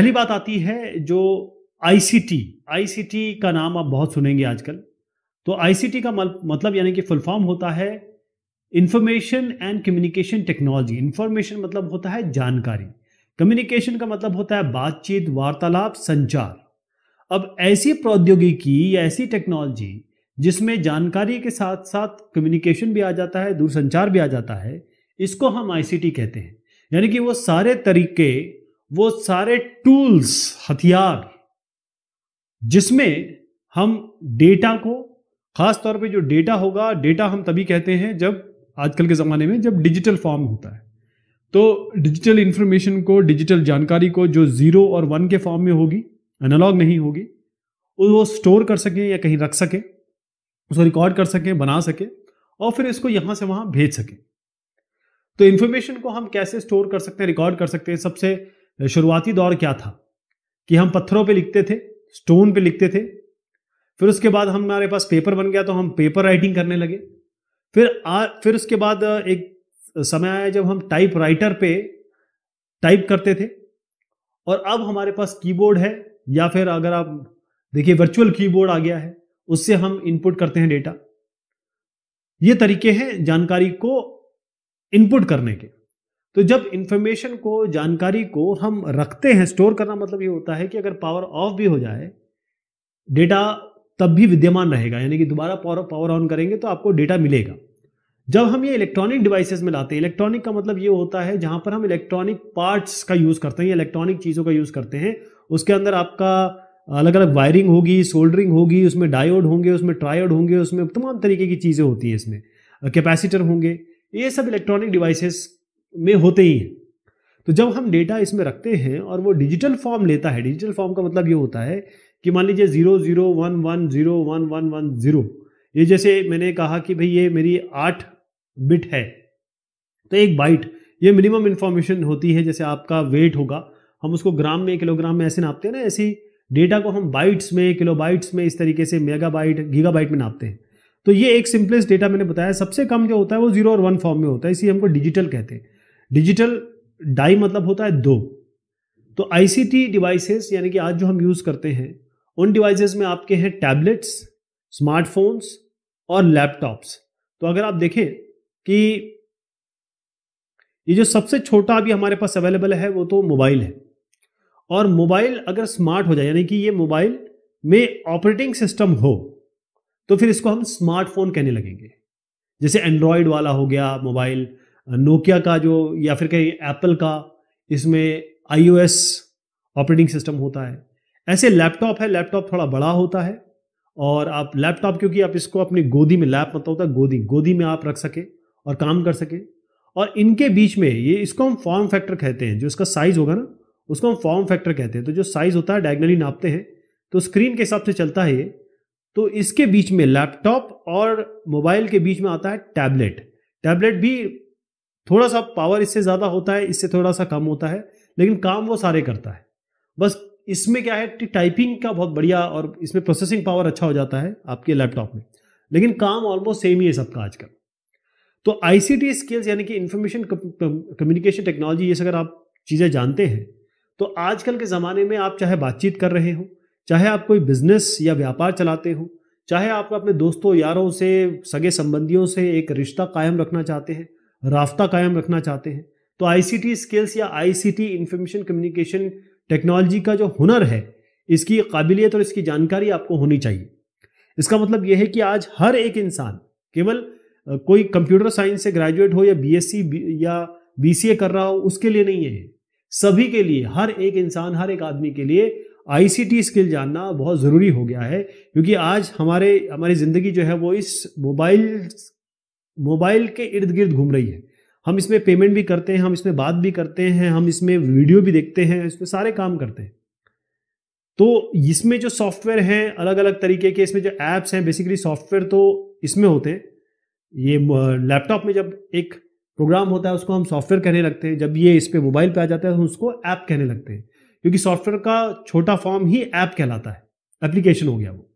पहली बात आती है जो आईसीटी आईसीटी का नाम आप बहुत सुनेंगे आजकल तो आईसीटी का मतलब यानी कि फुल फॉर्म होता है information and communication technology information मतलब होता है जानकारी कम्युनिकेशन का मतलब होता है बातचीत वार्तालाप संचार अब ऐसी प्रौद्योगिकी या ऐसी टेक्नोलॉजी जिसमें जानकारी के साथ साथ कम्युनिकेशन भी आ जाता है दूरसंचार भी आ जाता है इसको हम आईसीटी कहते हैं यानी कि वो सारे तरीके वो सारे टूल्स हथियार जिसमें हम डेटा को खास तौर पे जो डेटा होगा डेटा हम तभी कहते हैं जब आजकल के ज़माने में जब डिजिटल फॉर्म होता है तो डिजिटल इंफॉर्मेशन को डिजिटल जानकारी को जो ज़ीरो और वन के फॉर्म में होगी एनालॉग नहीं होगी वो स्टोर कर सकें या कहीं रख सकें उसको रिकॉर्ड कर सकें बना सकें और फिर इसको यहां से वहां भेज सकें तो इंफॉर्मेशन को हम कैसे स्टोर कर सकते हैं रिकॉर्ड कर सकते हैं सबसे शुरुआती दौर क्या था कि हम पत्थरों पे लिखते थे स्टोन पे लिखते थे फिर उसके बाद हमारे पास पेपर बन गया तो हम पेपर राइटिंग करने लगे फिर आ फिर उसके बाद एक समय आया जब हम टाइप राइटर पे टाइप करते थे और अब हमारे पास कीबोर्ड है या फिर अगर आप देखिए वर्चुअल कीबोर्ड आ गया है उससे हम इनपुट करते हैं डेटा ये तरीके हैं जानकारी को इनपुट करने के तो जब इन्फॉर्मेशन को जानकारी को हम रखते हैं स्टोर करना मतलब ये होता है कि अगर पावर ऑफ भी हो जाए डेटा तब भी विद्यमान रहेगा यानी कि दोबारा पावर पावर ऑन करेंगे तो आपको डेटा मिलेगा जब हम ये इलेक्ट्रॉनिक डिवाइसेस में लाते हैं इलेक्ट्रॉनिक का मतलब ये होता है जहां पर हम इलेक्ट्रॉनिक पार्ट्स का यूज़ करते हैं इलेक्ट्रॉनिक चीज़ों का यूज़ करते हैं उसके अंदर आपका अलग अलग वायरिंग होगी सोल्डरिंग होगी उसमें डायोड होंगे उसमें ट्रायोड होंगे उसमें तमाम तरीके की चीज़ें होती हैं इसमें कैपेसिटर होंगे ये सब इलेक्ट्रॉनिक डिवाइसेस में होते ही हैं तो जब हम डेटा इसमें रखते हैं और वो डिजिटल फॉर्म लेता है डिजिटल फॉर्म का मतलब ये होता है कि मान लीजिए zero zero one one zero one one one zero ये जैसे मैंने कहा कि भाई ये मेरी आठ बिट है तो एक बाइट ये मिनिमम इन्फॉर्मेशन होती है जैसे आपका वेट होगा हम उसको ग्राम में किलोग्राम में ऐसे नापते हैं ना ऐसी डेटा को हम बाइट्स में किलो बाइट्स में इस तरीके से मेगा बाइट गीगा बाइट में नापते हैं तो ये एक सिंपलेस्ट डेटा मैंने बताया सबसे कम जो होता है वो जीरो और वन फॉर्म में होता है इसी हमको डिजिटल कहते हैं डिजिटल डाई मतलब होता है दो तो आईसीटी डिवाइसेस यानी कि आज जो हम यूज़ करते हैं उन डिवाइसेस में आपके हैं टैबलेट्स स्मार्टफोन्स और लैपटॉप्स तो अगर आप देखें कि ये जो सबसे छोटा अभी हमारे पास अवेलेबल है वो तो मोबाइल है और मोबाइल अगर स्मार्ट हो जाए यानी कि ये मोबाइल में ऑपरेटिंग सिस्टम हो तो फिर इसको हम स्मार्टफोन कहने लगेंगे जैसे एंड्रॉयड वाला हो गया मोबाइल नोकिया का जो या फिर कहीं एप्पल का इसमें आईओएस ऑपरेटिंग सिस्टम होता है ऐसे लैपटॉप है लैपटॉप थोड़ा बड़ा होता है और आप लैपटॉप क्योंकि आप इसको अपनी गोदी में लैप मतलब होता है गोदी गोदी में आप रख सके और काम कर सके और इनके बीच में ये इसको हम फॉर्म फैक्टर कहते हैं जो इसका साइज होगा ना उसको हम फॉर्म फैक्टर कहते हैं तो जो साइज होता है डायगनली नापते हैं तो स्क्रीन के हिसाब से चलता है ये तो इसके बीच में लैपटॉप और मोबाइल के बीच में आता है टैबलेट टैबलेट भी थोड़ा सा पावर इससे ज़्यादा होता है इससे थोड़ा सा कम होता है लेकिन काम वो सारे करता है बस इसमें क्या है कि टाइपिंग का बहुत बढ़िया और इसमें प्रोसेसिंग पावर अच्छा हो जाता है आपके लैपटॉप में लेकिन काम ऑलमोस्ट सेम ही है सबका आजकल तो आईसीटी स्किल्स यानी कि इंफॉर्मेशन कम्युनिकेशन टेक्नोलॉजी ये अगर आप चीज़ें जानते हैं तो आजकल के ज़माने में आप चाहे बातचीत कर रहे हो चाहे आप कोई बिजनेस या व्यापार चलाते हो चाहे आप अपने दोस्तों यारों से सगे संबंधियों से एक रिश्ता कायम रखना चाहते हैं रास्ता कायम रखना चाहते हैं तो आईसीटी स्किल्स या आईसीटी इंफॉर्मेशन कम्युनिकेशन टेक्नोलॉजी का जो हुनर है इसकी काबिलियत और इसकी जानकारी आपको होनी चाहिए इसका मतलब यह है कि आज हर एक इंसान केवल कोई कंप्यूटर साइंस से ग्रेजुएट हो या बीएससी या बीसीए कर रहा हो उसके लिए नहीं है सभी के लिए हर एक इंसान हर एक आदमी के लिए आईसीटी स्किल जानना बहुत ज़रूरी हो गया है क्योंकि आज हमारे हमारी ज़िंदगी जो है वो इस मोबाइल मोबाइल के इर्द गिर्द घूम रही है हम इसमें पेमेंट भी करते हैं हम इसमें बात भी करते हैं हम इसमें वीडियो भी देखते हैं इसमें सारे काम करते हैं तो इसमें जो सॉफ्टवेयर हैं अलग अलग तरीके के इसमें जो ऐप्स हैं बेसिकली सॉफ्टवेयर तो इसमें होते हैं ये लैपटॉप में जब एक प्रोग्राम होता है उसको हम सॉफ्टवेयर कहने लगते हैं जब ये इस पर मोबाइल पे आ जाता है तो उसको ऐप कहने लगते हैं क्योंकि सॉफ्टवेयर का छोटा फॉर्म ही ऐप कहलाता है एप्लीकेशन हो गया वो